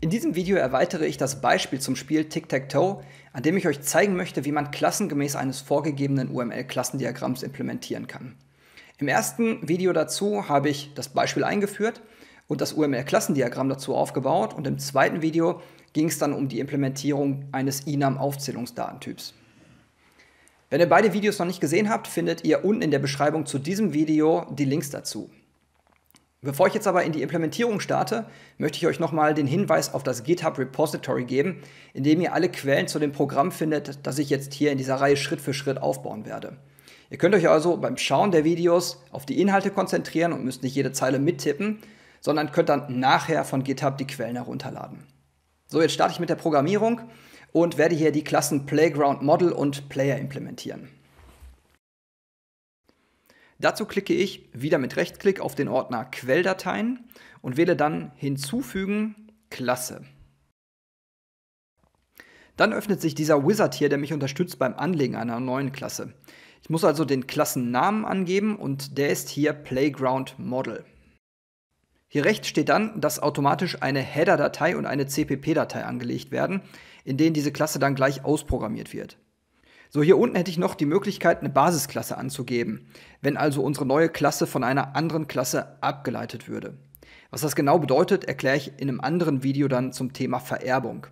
In diesem Video erweitere ich das Beispiel zum Spiel Tic-Tac-Toe, an dem ich euch zeigen möchte, wie man Klassen gemäß eines vorgegebenen UML-Klassendiagramms implementieren kann. Im ersten Video dazu habe ich das Beispiel eingeführt und das UML-Klassendiagramm dazu aufgebaut und im zweiten Video ging es dann um die Implementierung eines INAM-Aufzählungsdatentyps. Wenn ihr beide Videos noch nicht gesehen habt, findet ihr unten in der Beschreibung zu diesem Video die Links dazu. Bevor ich jetzt aber in die Implementierung starte, möchte ich euch nochmal den Hinweis auf das GitHub Repository geben, in dem ihr alle Quellen zu dem Programm findet, das ich jetzt hier in dieser Reihe Schritt für Schritt aufbauen werde. Ihr könnt euch also beim Schauen der Videos auf die Inhalte konzentrieren und müsst nicht jede Zeile mittippen, sondern könnt dann nachher von GitHub die Quellen herunterladen. So, jetzt starte ich mit der Programmierung und werde hier die Klassen Playground Model und Player implementieren. Dazu klicke ich wieder mit Rechtsklick auf den Ordner Quelldateien und wähle dann Hinzufügen Klasse. Dann öffnet sich dieser Wizard hier, der mich unterstützt beim Anlegen einer neuen Klasse. Ich muss also den Klassennamen angeben und der ist hier Playground Model. Hier rechts steht dann, dass automatisch eine Header-Datei und eine CPP-Datei angelegt werden, in denen diese Klasse dann gleich ausprogrammiert wird. So, hier unten hätte ich noch die Möglichkeit, eine Basisklasse anzugeben, wenn also unsere neue Klasse von einer anderen Klasse abgeleitet würde. Was das genau bedeutet, erkläre ich in einem anderen Video dann zum Thema Vererbung.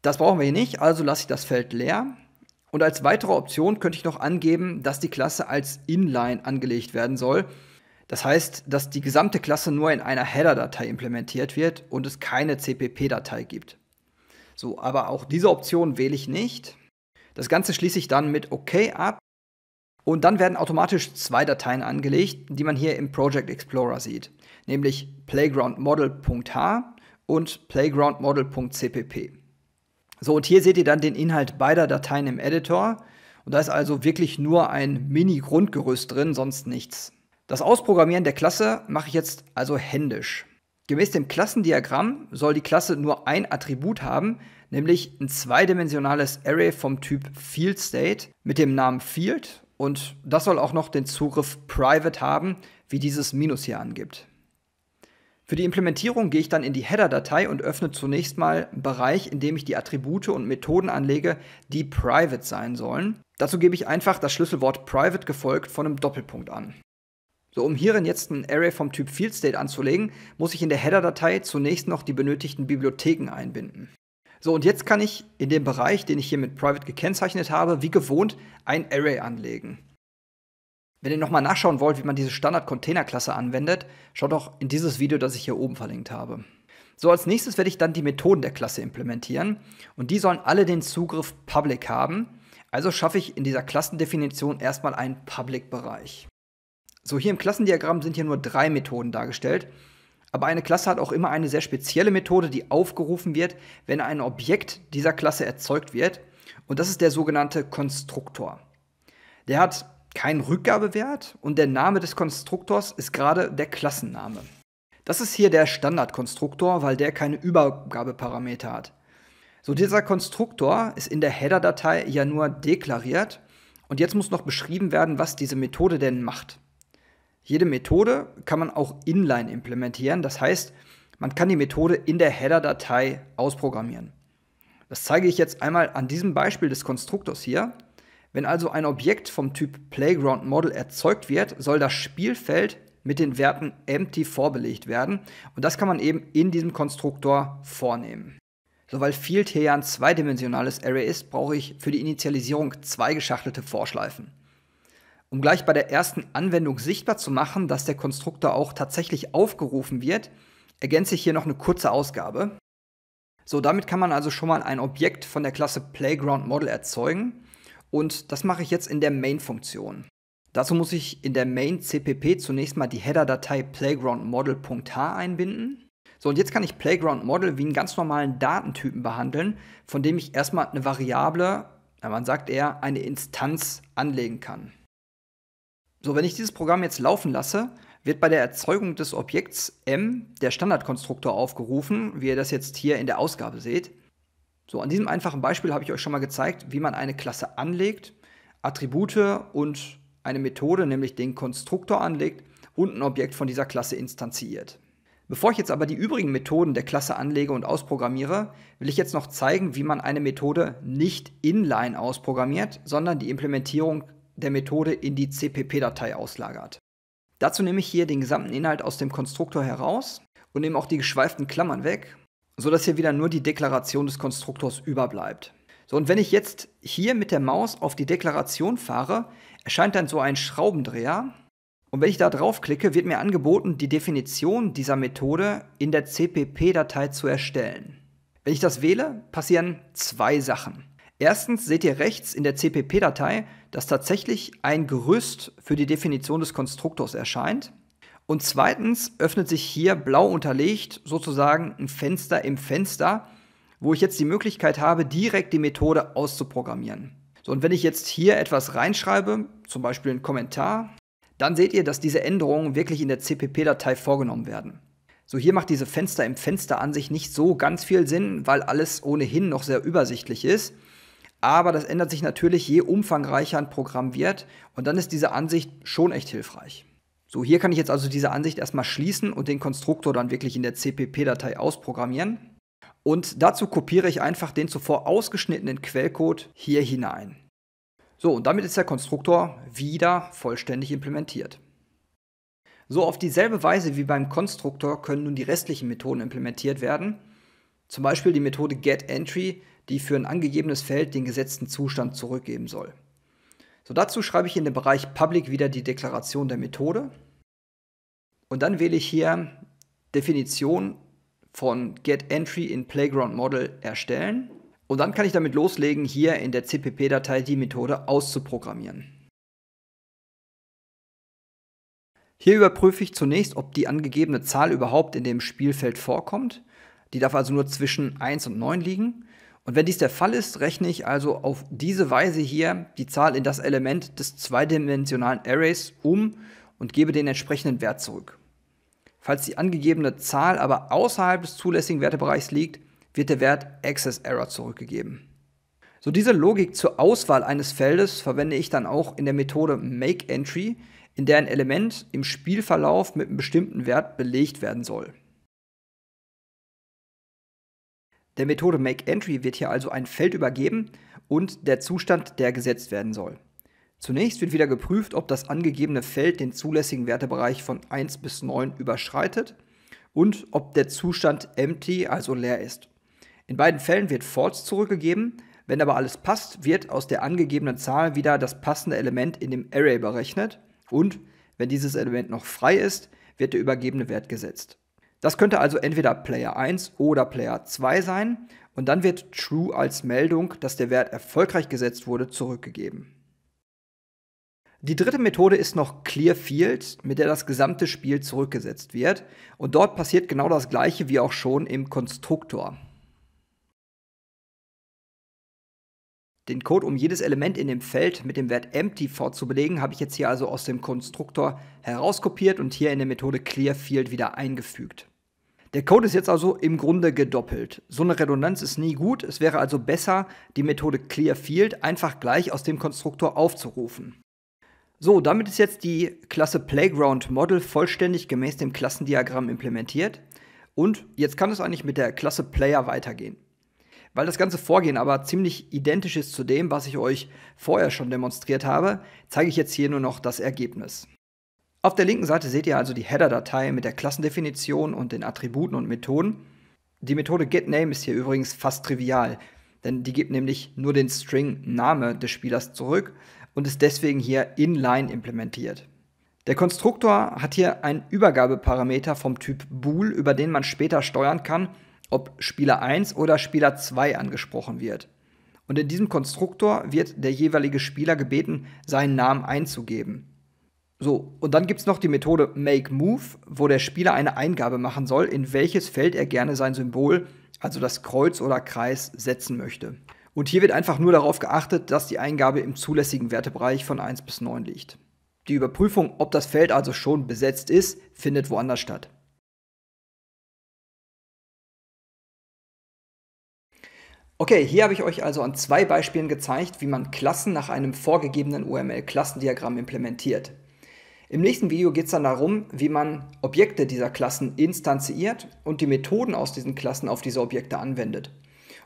Das brauchen wir hier nicht, also lasse ich das Feld leer. Und als weitere Option könnte ich noch angeben, dass die Klasse als Inline angelegt werden soll. Das heißt, dass die gesamte Klasse nur in einer Header-Datei implementiert wird und es keine CPP-Datei gibt. So, aber auch diese Option wähle ich nicht. Das Ganze schließe ich dann mit OK ab. Und dann werden automatisch zwei Dateien angelegt, die man hier im Project Explorer sieht, nämlich playgroundmodel.h und playgroundmodel.cpp. So, und hier seht ihr dann den Inhalt beider Dateien im Editor. Und da ist also wirklich nur ein Mini-Grundgerüst drin, sonst nichts. Das Ausprogrammieren der Klasse mache ich jetzt also händisch. Gemäß dem Klassendiagramm soll die Klasse nur ein Attribut haben, nämlich ein zweidimensionales Array vom Typ Field State mit dem Namen Field und das soll auch noch den Zugriff Private haben, wie dieses Minus hier angibt. Für die Implementierung gehe ich dann in die Header-Datei und öffne zunächst mal einen Bereich, in dem ich die Attribute und Methoden anlege, die private sein sollen. Dazu gebe ich einfach das Schlüsselwort private gefolgt von einem Doppelpunkt an. So, um hierin jetzt ein Array vom Typ FieldState anzulegen, muss ich in der Header-Datei zunächst noch die benötigten Bibliotheken einbinden. So, und jetzt kann ich in dem Bereich, den ich hier mit Private gekennzeichnet habe, wie gewohnt ein Array anlegen. Wenn ihr nochmal nachschauen wollt, wie man diese Standard-Container-Klasse anwendet, schaut doch in dieses Video, das ich hier oben verlinkt habe. So, als nächstes werde ich dann die Methoden der Klasse implementieren und die sollen alle den Zugriff Public haben. Also schaffe ich in dieser Klassendefinition erstmal einen Public-Bereich. So, hier im Klassendiagramm sind hier nur drei Methoden dargestellt aber eine Klasse hat auch immer eine sehr spezielle Methode, die aufgerufen wird, wenn ein Objekt dieser Klasse erzeugt wird. Und das ist der sogenannte Konstruktor. Der hat keinen Rückgabewert und der Name des Konstruktors ist gerade der Klassenname. Das ist hier der Standardkonstruktor, weil der keine Übergabeparameter hat. So, dieser Konstruktor ist in der Header-Datei ja nur deklariert und jetzt muss noch beschrieben werden, was diese Methode denn macht. Jede Methode kann man auch inline implementieren. Das heißt, man kann die Methode in der Header-Datei ausprogrammieren. Das zeige ich jetzt einmal an diesem Beispiel des Konstruktors hier. Wenn also ein Objekt vom Typ Playground Model erzeugt wird, soll das Spielfeld mit den Werten empty vorbelegt werden. Und das kann man eben in diesem Konstruktor vornehmen. So, weil Field hier ja ein zweidimensionales Array ist, brauche ich für die Initialisierung zwei geschachtelte Vorschleifen um gleich bei der ersten Anwendung sichtbar zu machen, dass der Konstruktor auch tatsächlich aufgerufen wird, ergänze ich hier noch eine kurze Ausgabe. So, damit kann man also schon mal ein Objekt von der Klasse Playground Model erzeugen und das mache ich jetzt in der Main-Funktion. Dazu muss ich in der Main CPP zunächst mal die Header-Datei playgroundmodel.h einbinden. So, und jetzt kann ich playgroundmodel wie einen ganz normalen Datentypen behandeln, von dem ich erstmal eine Variable, man sagt eher eine Instanz anlegen kann. So, wenn ich dieses Programm jetzt laufen lasse, wird bei der Erzeugung des Objekts m der Standardkonstruktor aufgerufen, wie ihr das jetzt hier in der Ausgabe seht. So, an diesem einfachen Beispiel habe ich euch schon mal gezeigt, wie man eine Klasse anlegt, Attribute und eine Methode, nämlich den Konstruktor anlegt und ein Objekt von dieser Klasse instanziert. Bevor ich jetzt aber die übrigen Methoden der Klasse anlege und ausprogrammiere, will ich jetzt noch zeigen, wie man eine Methode nicht inline ausprogrammiert, sondern die Implementierung der Methode in die CPP-Datei auslagert. Dazu nehme ich hier den gesamten Inhalt aus dem Konstruktor heraus und nehme auch die geschweiften Klammern weg, sodass hier wieder nur die Deklaration des Konstruktors überbleibt. So, und wenn ich jetzt hier mit der Maus auf die Deklaration fahre, erscheint dann so ein Schraubendreher. Und wenn ich da draufklicke, wird mir angeboten, die Definition dieser Methode in der CPP-Datei zu erstellen. Wenn ich das wähle, passieren zwei Sachen. Erstens seht ihr rechts in der CPP-Datei, dass tatsächlich ein Gerüst für die Definition des Konstruktors erscheint. Und zweitens öffnet sich hier blau unterlegt sozusagen ein Fenster im Fenster, wo ich jetzt die Möglichkeit habe, direkt die Methode auszuprogrammieren. So, und wenn ich jetzt hier etwas reinschreibe, zum Beispiel einen Kommentar, dann seht ihr, dass diese Änderungen wirklich in der CPP-Datei vorgenommen werden. So, hier macht diese Fenster im Fenster an sich nicht so ganz viel Sinn, weil alles ohnehin noch sehr übersichtlich ist aber das ändert sich natürlich, je umfangreicher ein Programm wird und dann ist diese Ansicht schon echt hilfreich. So, hier kann ich jetzt also diese Ansicht erstmal schließen und den Konstruktor dann wirklich in der CPP-Datei ausprogrammieren. Und dazu kopiere ich einfach den zuvor ausgeschnittenen Quellcode hier hinein. So, und damit ist der Konstruktor wieder vollständig implementiert. So, auf dieselbe Weise wie beim Konstruktor können nun die restlichen Methoden implementiert werden. Zum Beispiel die Methode getEntry die für ein angegebenes Feld den gesetzten Zustand zurückgeben soll. So dazu schreibe ich in den Bereich Public wieder die Deklaration der Methode und dann wähle ich hier Definition von Get Entry in Playground Model erstellen und dann kann ich damit loslegen, hier in der CPP-Datei die Methode auszuprogrammieren. Hier überprüfe ich zunächst, ob die angegebene Zahl überhaupt in dem Spielfeld vorkommt. Die darf also nur zwischen 1 und 9 liegen. Und wenn dies der Fall ist, rechne ich also auf diese Weise hier die Zahl in das Element des zweidimensionalen Arrays um und gebe den entsprechenden Wert zurück. Falls die angegebene Zahl aber außerhalb des zulässigen Wertebereichs liegt, wird der Wert Access Error zurückgegeben. So diese Logik zur Auswahl eines Feldes verwende ich dann auch in der Methode MakeEntry, in der ein Element im Spielverlauf mit einem bestimmten Wert belegt werden soll. Der Methode makeEntry wird hier also ein Feld übergeben und der Zustand, der gesetzt werden soll. Zunächst wird wieder geprüft, ob das angegebene Feld den zulässigen Wertebereich von 1 bis 9 überschreitet und ob der Zustand empty, also leer ist. In beiden Fällen wird false zurückgegeben, wenn aber alles passt, wird aus der angegebenen Zahl wieder das passende Element in dem Array berechnet und wenn dieses Element noch frei ist, wird der übergebene Wert gesetzt. Das könnte also entweder Player 1 oder Player 2 sein und dann wird True als Meldung, dass der Wert erfolgreich gesetzt wurde, zurückgegeben. Die dritte Methode ist noch Clear Field, mit der das gesamte Spiel zurückgesetzt wird und dort passiert genau das gleiche wie auch schon im Konstruktor. Den Code, um jedes Element in dem Feld mit dem Wert empty vorzubelegen, habe ich jetzt hier also aus dem Konstruktor herauskopiert und hier in der Methode clearField wieder eingefügt. Der Code ist jetzt also im Grunde gedoppelt. So eine Redundanz ist nie gut. Es wäre also besser, die Methode clearField einfach gleich aus dem Konstruktor aufzurufen. So, damit ist jetzt die Klasse PlaygroundModel vollständig gemäß dem Klassendiagramm implementiert. Und jetzt kann es eigentlich mit der Klasse Player weitergehen. Weil das ganze Vorgehen aber ziemlich identisch ist zu dem, was ich euch vorher schon demonstriert habe, zeige ich jetzt hier nur noch das Ergebnis. Auf der linken Seite seht ihr also die Header-Datei mit der Klassendefinition und den Attributen und Methoden. Die Methode getName ist hier übrigens fast trivial, denn die gibt nämlich nur den String Name des Spielers zurück und ist deswegen hier inline implementiert. Der Konstruktor hat hier einen Übergabeparameter vom Typ bool, über den man später steuern kann, ob Spieler 1 oder Spieler 2 angesprochen wird. Und in diesem Konstruktor wird der jeweilige Spieler gebeten, seinen Namen einzugeben. So, und dann gibt es noch die Methode Make Move, wo der Spieler eine Eingabe machen soll, in welches Feld er gerne sein Symbol, also das Kreuz oder Kreis, setzen möchte. Und hier wird einfach nur darauf geachtet, dass die Eingabe im zulässigen Wertebereich von 1 bis 9 liegt. Die Überprüfung, ob das Feld also schon besetzt ist, findet woanders statt. Okay, hier habe ich euch also an zwei Beispielen gezeigt, wie man Klassen nach einem vorgegebenen UML-Klassendiagramm implementiert. Im nächsten Video geht es dann darum, wie man Objekte dieser Klassen instanziert und die Methoden aus diesen Klassen auf diese Objekte anwendet.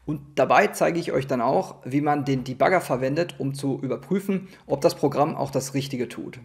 Und dabei zeige ich euch dann auch, wie man den Debugger verwendet, um zu überprüfen, ob das Programm auch das Richtige tut.